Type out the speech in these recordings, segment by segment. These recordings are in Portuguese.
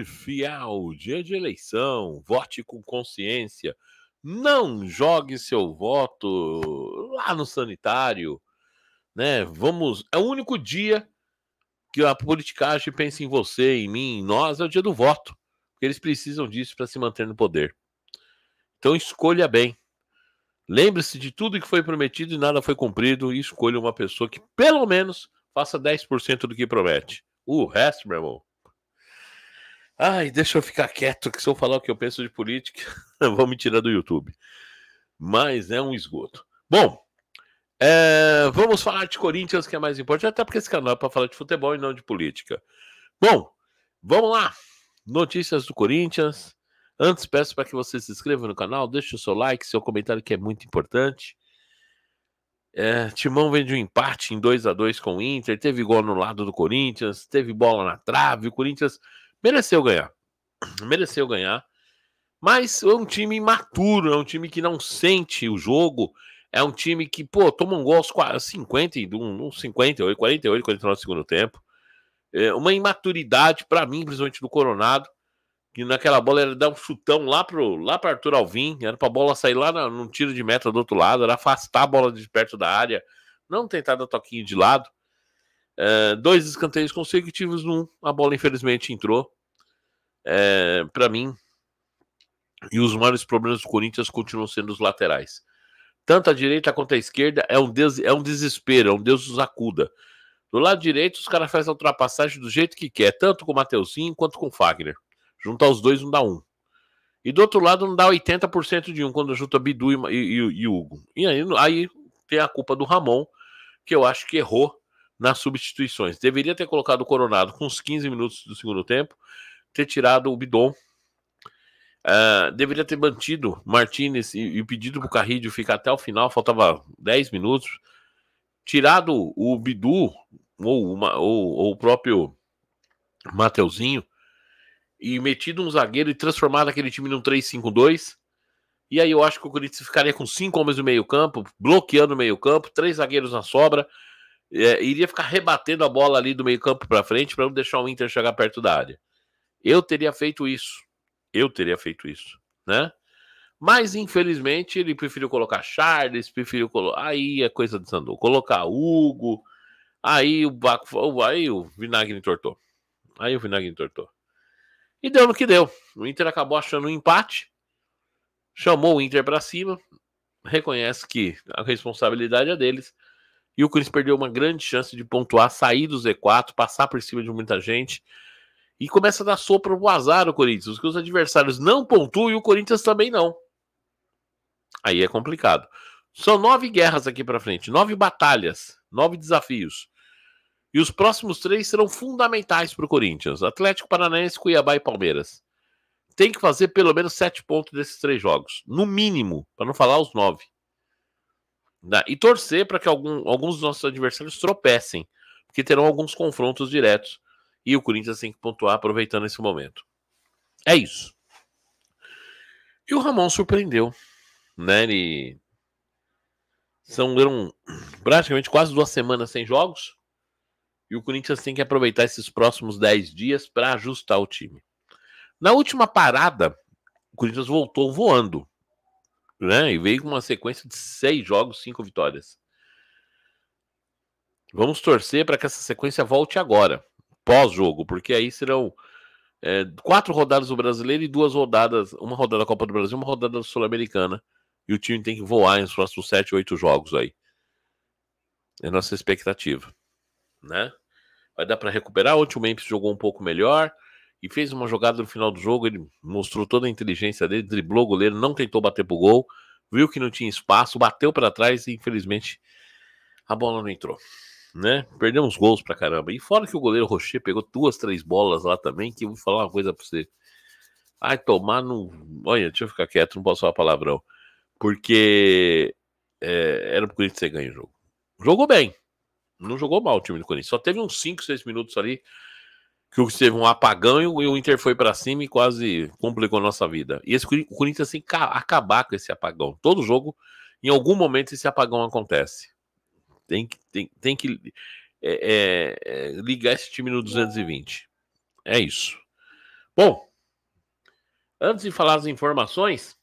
Vote fiel, dia de eleição, vote com consciência. Não jogue seu voto lá no sanitário, né? Vamos, é o único dia que a politicagem pensa em você, em mim, em nós, é o dia do voto. Porque eles precisam disso para se manter no poder. Então escolha bem. Lembre-se de tudo que foi prometido e nada foi cumprido e escolha uma pessoa que pelo menos faça 10% do que promete. O resto, meu irmão, Ai, deixa eu ficar quieto, que se eu falar o que eu penso de política, vão me tirar do YouTube. Mas é um esgoto. Bom, é, vamos falar de Corinthians, que é mais importante, até porque esse canal é para falar de futebol e não de política. Bom, vamos lá. Notícias do Corinthians. Antes, peço para que você se inscreva no canal, deixe o seu like, seu comentário que é muito importante. É, Timão vem de um empate em 2 a 2 com o Inter, teve gol no lado do Corinthians, teve bola na trave, o Corinthians mereceu ganhar. Mereceu ganhar. Mas é um time imaturo, é um time que não sente o jogo, é um time que, pô, toma um gol aos 50, uns 58, 48, 49 segundo tempo. É uma imaturidade, para mim, principalmente do Coronado, que naquela bola era dar um chutão lá pro lá para Arthur Alvim, era pra bola sair lá no num tiro de meta do outro lado, era afastar a bola de perto da área, não tentar dar toquinho de lado. É, dois escanteios consecutivos, um, a bola infelizmente entrou. É, eh, para mim, e os maiores problemas do Corinthians continuam sendo os laterais. Tanto a direita quanto a esquerda é um, des é um desespero, é um Deus os acuda. Do lado direito, os caras fazem a ultrapassagem do jeito que quer, tanto com o Mateuzinho quanto com o Fagner. Juntar os dois não dá um. E do outro lado não dá 80% de um quando junta Bidu e, e, e, Hugo. E aí, aí tem a culpa do Ramon, que eu acho que errou nas substituições. Deveria ter colocado o Coronado com os 15 minutos do segundo tempo, ter tirado o Bidon. Uh, deveria ter mantido Martinez e, e pedido para o Carrillo ficar até o final, faltava 10 minutos. Tirado o Bidu ou, uma, ou, ou o próprio Mateuzinho e metido um zagueiro e transformado aquele time num 3-5-2. E aí eu acho que o Corinthians ficaria com cinco homens no meio-campo, bloqueando o meio-campo, três zagueiros na sobra, é, iria ficar rebatendo a bola ali do meio-campo para frente para não deixar o Inter chegar perto da área. Eu teria feito isso. Eu teria feito isso, né? Mas infelizmente ele preferiu colocar Charles, preferiu colocar. Aí a é coisa desandou. Colocar Hugo. Aí o Baco. Aí o Vinagre entortou. Aí o Vinagre entortou. E deu no que deu. O Inter acabou achando um empate. Chamou o Inter para cima. Reconhece que a responsabilidade é deles e o Corinthians perdeu uma grande chance de pontuar, sair do Z4, passar por cima de muita gente. E começa a dar sopro o azar o Corinthians. Que os adversários não pontuam e o Corinthians também não. Aí é complicado. São nove guerras aqui para frente, nove batalhas, nove desafios. E os próximos três serão fundamentais para o Corinthians: Atlético Paranaense, Cuiabá e Palmeiras. Tem que fazer pelo menos sete pontos desses três jogos, no mínimo, para não falar os nove. Né? E torcer para que algum, alguns dos nossos adversários tropecem, porque terão alguns confrontos diretos. E o Corinthians tem que pontuar aproveitando esse momento. É isso. E o Ramon surpreendeu. Né? Ele... São eram praticamente quase duas semanas sem jogos. E o Corinthians tem que aproveitar esses próximos dez dias para ajustar o time. Na última parada, o Corinthians voltou voando. Né? E veio com uma sequência de seis jogos, cinco vitórias. Vamos torcer para que essa sequência volte agora, pós-jogo, porque aí serão é, quatro rodadas do brasileiro e duas rodadas, uma rodada da Copa do Brasil, uma rodada do Sul-Americana. E o time tem que voar nos próximos sete, oito jogos aí. É nossa expectativa, né? Vai dar para recuperar. Ontem o Memphis jogou um pouco melhor e fez uma jogada no final do jogo. Ele mostrou toda a inteligência dele, driblou o goleiro, não tentou bater pro gol, viu que não tinha espaço, bateu para trás e infelizmente a bola não entrou. Né? Perdeu uns gols pra caramba. E fora que o goleiro Rocher pegou duas, três bolas lá também, que eu vou falar uma coisa pra você. Ai, tomar no. Olha, deixa eu ficar quieto, não posso falar palavrão. Porque é, era pro Corinthians ter ganho o jogo. Jogou bem. Não jogou mal o time do Corinthians. Só teve uns 5, 6 minutos ali que o teve um apagão e o Inter foi para cima e quase complicou nossa vida. E esse, o Corinthians tem que acabar com esse apagão. Todo jogo, em algum momento, esse apagão acontece. Tem que, tem, tem que é, é, é ligar esse time no 220. É isso. Bom, antes de falar as informações,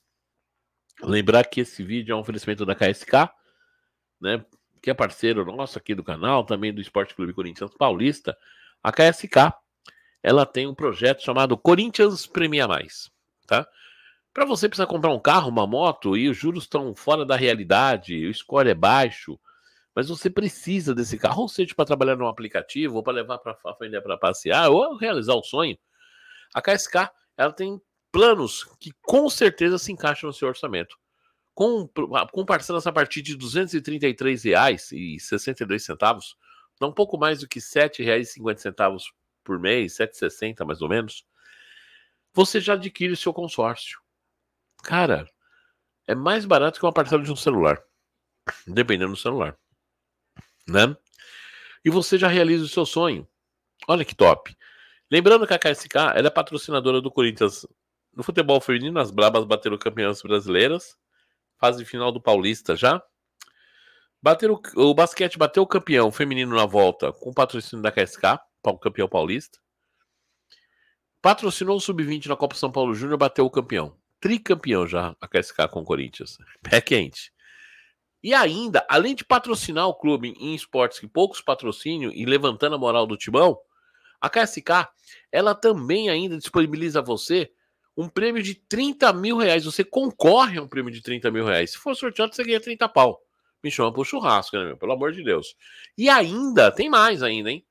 lembrar que esse vídeo é um oferecimento da KSK, né? Que é parceiro nosso aqui do canal, também do Esporte Clube Corinthians Paulista. A KSK ela tem um projeto chamado Corinthians Premia Mais, tá? Para você precisar comprar um carro, uma moto e os juros estão fora da realidade, o score é baixo, mas você precisa desse carro, ou seja, para trabalhar num aplicativo, ou para levar para a família para passear, ou realizar o sonho. A KSK ela tem planos que com certeza se encaixam no seu orçamento. Com, com parcelas a partir de R$ 233,62, dá um pouco mais do que R$ 7,50 por mês, 7,60 mais ou menos, você já adquire seu consórcio. Cara, é mais barato que uma parcela de um celular, dependendo do celular, né? E você já realiza o seu sonho. Olha que top. Lembrando que a KSK ela é patrocinadora do Corinthians no futebol feminino. As Brabas bateram campeãs brasileiras, fase final do Paulista já. Bateram, o basquete bateu o campeão feminino na volta com patrocínio da KSK campeão paulista. Patrocinou o Sub-20 na Copa São Paulo Júnior, bateu o campeão. Tricampeão já a KSK com o Corinthians. Pé quente. E ainda, além de patrocinar o clube em esportes que poucos patrocinam e levantando a moral do timão, a KSK, ela também ainda disponibiliza a você um prêmio de 30 mil reais. Você concorre a um prêmio de 30 mil reais. Se for sorteado, você ganha 30 pau. Me chama pro churrasco, né, meu? Pelo amor de Deus. E ainda, tem mais ainda, hein?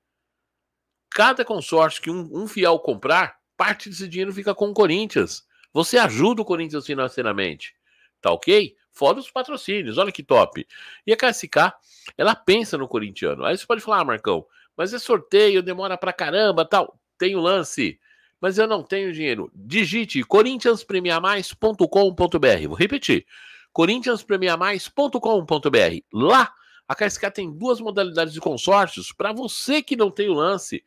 Cada consórcio que um, um fiel comprar, parte desse dinheiro fica com o Corinthians. Você ajuda o Corinthians financeiramente. Tá ok? Fora os patrocínios, olha que top. E a KSK, ela pensa no corintiano. Aí você pode falar, ah, Marcão, mas é sorteio, demora pra caramba, tal. Tem o lance, mas eu não tenho dinheiro. Digite corinthianspremiamais.com.br. Vou repetir: corinthianspremiamais.com.br. Lá a KSK tem duas modalidades de consórcios para você que não tem o lance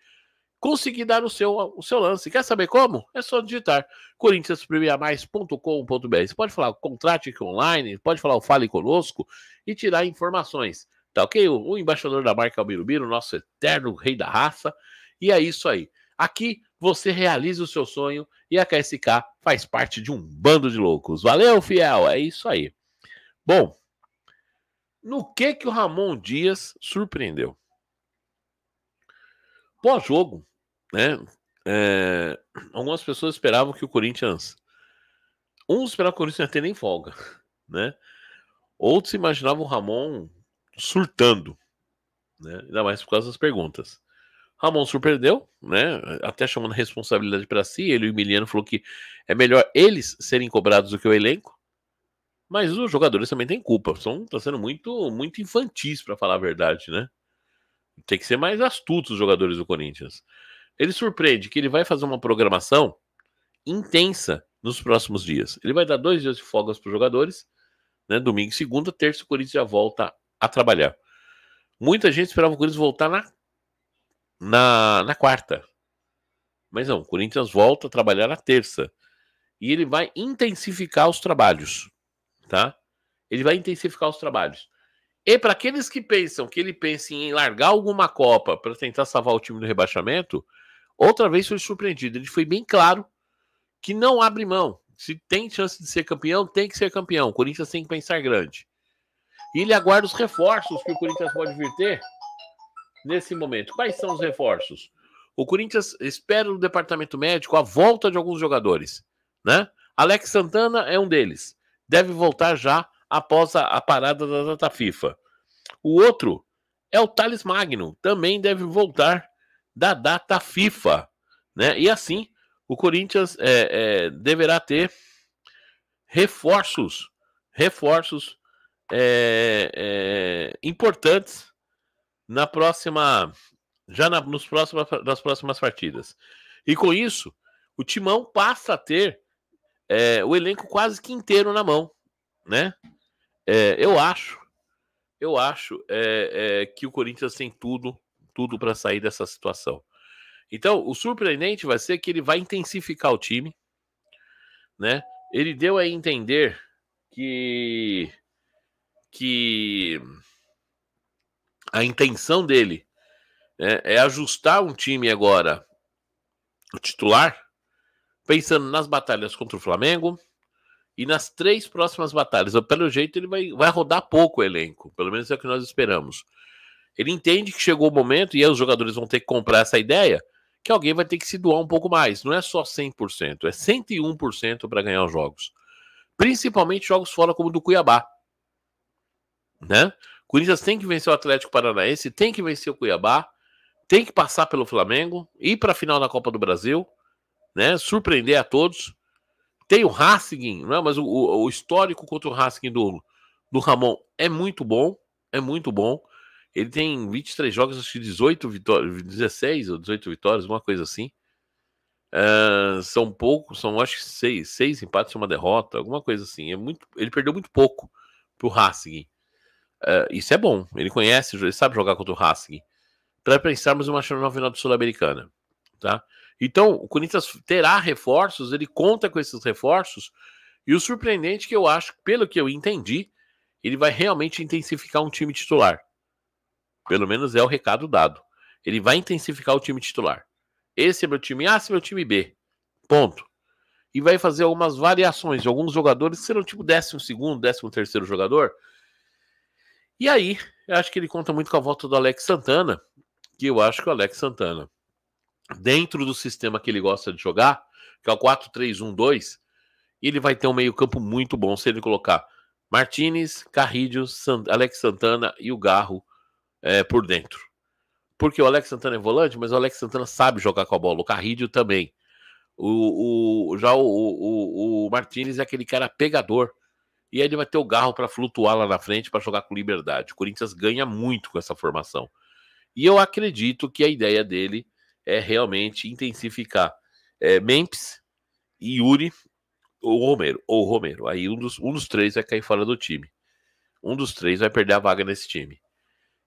conseguir dar o seu, o seu lance. Quer saber como? É só digitar corintianspremiamais.com.br. Você pode falar contrate online, pode falar o fale conosco e tirar informações. Tá ok? O, o embaixador da marca é o Birubiru, nosso eterno rei da raça. E é isso aí. Aqui você realiza o seu sonho e a KSK faz parte de um bando de loucos. Valeu, fiel. É isso aí. Bom, no que que o Ramon Dias surpreendeu. Pós-jogo, né? É, algumas pessoas esperavam que o Corinthians. Uns esperavam que o Corinthians não ter nem folga, né? Outros imaginavam o Ramon surtando, né? Ainda mais por causa das perguntas. Ramon surpreendeu, né? Até chamando a responsabilidade para si. Ele e o Emiliano falou que é melhor eles serem cobrados do que o elenco. Mas os jogadores também têm culpa. São tá sendo muito muito infantis para falar a verdade, né? Tem que ser mais astutos os jogadores do Corinthians. Ele surpreende que ele vai fazer uma programação intensa nos próximos dias. Ele vai dar dois dias de folgas para os jogadores, né? Domingo e segunda, terça o Corinthians já volta a trabalhar. Muita gente esperava o Corinthians voltar na na, na quarta. Mas não, o Corinthians volta a trabalhar na terça. E ele vai intensificar os trabalhos tá? Ele vai intensificar os trabalhos. E para aqueles que pensam que ele pensa em largar alguma Copa para tentar salvar o time do rebaixamento, outra vez foi surpreendido. Ele foi bem claro que não abre mão. Se tem chance de ser campeão, tem que ser campeão. O Corinthians tem que pensar grande. E ele aguarda os reforços que o Corinthians pode vir ter nesse momento. Quais são os reforços? O Corinthians espera no departamento médico a volta de alguns jogadores, né? Alex Santana é um deles deve voltar já após a, a parada da data FIFA. O outro é o Thales Magno, também deve voltar da data FIFA. Né? E assim, o Corinthians é, é, deverá ter reforços, reforços é, é importantes na próxima, já na, nos próximos, nas próximas partidas. E com isso, o Timão passa a ter é, o elenco quase que inteiro na mão, né? É, eu acho, eu acho é, é que o Corinthians tem tudo, tudo para sair dessa situação. Então, o surpreendente vai ser que ele vai intensificar o time, né? Ele deu a entender que que a intenção dele né, é ajustar um time agora, o titular, pensando nas batalhas contra o Flamengo e nas três próximas batalhas. Pelo jeito, ele vai, vai rodar pouco o elenco, pelo menos é o que nós esperamos. Ele entende que chegou o momento, e aí os jogadores vão ter que comprar essa ideia, que alguém vai ter que se doar um pouco mais. Não é só 100%, é 101% para ganhar os jogos. Principalmente jogos fora como o do Cuiabá. Né? Corinthians tem que vencer o Atlético Paranaense, tem que vencer o Cuiabá, tem que passar pelo Flamengo, ir para a final da Copa do Brasil né? Surpreender a todos. Tem o Racing, não é? mas o, o, histórico contra o Racing do, do Ramon é muito bom. É muito bom. Ele tem 23 jogos, acho que 18 vitórias, 16 ou 18 vitórias, uma coisa assim. Uh, são poucos, são acho que seis, seis empates e uma derrota, alguma coisa assim. É muito, ele perdeu muito pouco pro Racing. Uh, isso é bom. Ele conhece, ele sabe jogar contra o Racing. Para pensarmos em uma final do Sul-Americana, tá? Então, o Corinthians terá reforços, ele conta com esses reforços, e o surpreendente é que eu acho, pelo que eu entendi, ele vai realmente intensificar um time titular. Pelo menos é o recado dado. Ele vai intensificar o time titular. Esse é meu time A, esse é meu time B. Ponto. E vai fazer algumas variações de alguns jogadores serão tipo 12, 13 terceiro jogador. E aí, eu acho que ele conta muito com a volta do Alex Santana, que eu acho que o Alex Santana dentro do sistema que ele gosta de jogar, que é o 4-3-1-2, ele vai ter um meio-campo muito bom se ele colocar Martinez, Carrillo, Alex Santana e o Garro é, por dentro. Porque o Alex Santana é volante, mas o Alex Santana sabe jogar com a bola, o Carrillo também. O, o, já o, o, o Martinez é aquele cara pegador. E aí ele vai ter o garro para flutuar lá na frente para jogar com liberdade. O Corinthians ganha muito com essa formação. E eu acredito que a ideia dele é realmente intensificar é, Memphis, Yuri ou Romero. Ou Romero. Aí um dos, um dos três vai cair fora do time. Um dos três vai perder a vaga nesse time.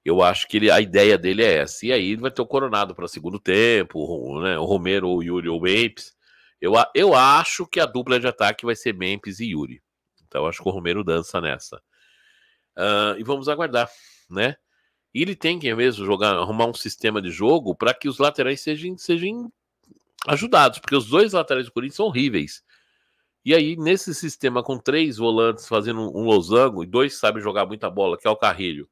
Eu acho que ele, a ideia dele é essa. E aí ele vai ter o Coronado para segundo tempo, né? o Romero, ou Yuri, ou Memphis. Eu, eu acho que a dupla de ataque vai ser Memphis e Yuri. Então acho que o Romero dança nessa. Uh, e vamos aguardar, né? E ele tem que mesmo jogar, arrumar um sistema de jogo para que os laterais sejam, sejam ajudados, porque os dois laterais do Corinthians são horríveis. E aí, nesse sistema com três volantes fazendo um losango, e dois sabem jogar muita bola, que é o Carrilho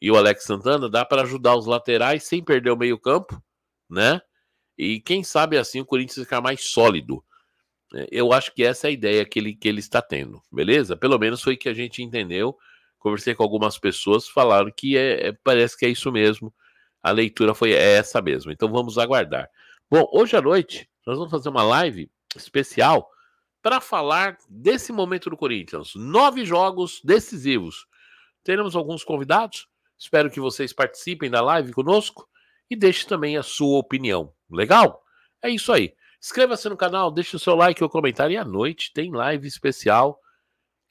e o Alex Santana, dá para ajudar os laterais sem perder o meio-campo, né? E quem sabe assim o Corinthians ficar mais sólido. É, eu acho que essa é a ideia que ele, que ele está tendo, beleza? Pelo menos foi que a gente entendeu conversei com algumas pessoas, falaram que é, é, parece que é isso mesmo. A leitura foi essa mesmo. Então vamos aguardar. Bom, hoje à noite nós vamos fazer uma live especial para falar desse momento do Corinthians. Nove jogos decisivos. Teremos alguns convidados. Espero que vocês participem da live conosco e deixe também a sua opinião. Legal? É isso aí. Inscreva-se no canal, deixe o seu like ou comentário. E à noite tem live especial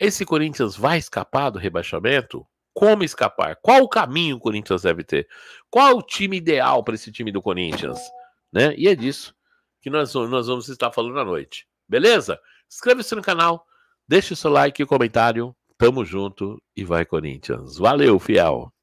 esse Corinthians vai escapar do rebaixamento? Como escapar? Qual o caminho o Corinthians deve ter? Qual o time ideal para esse time do Corinthians? Né? E é disso que nós, nós vamos estar falando à noite. Beleza? Inscreva-se no canal, deixe o seu like e comentário. Tamo junto e vai, Corinthians. Valeu, fiel!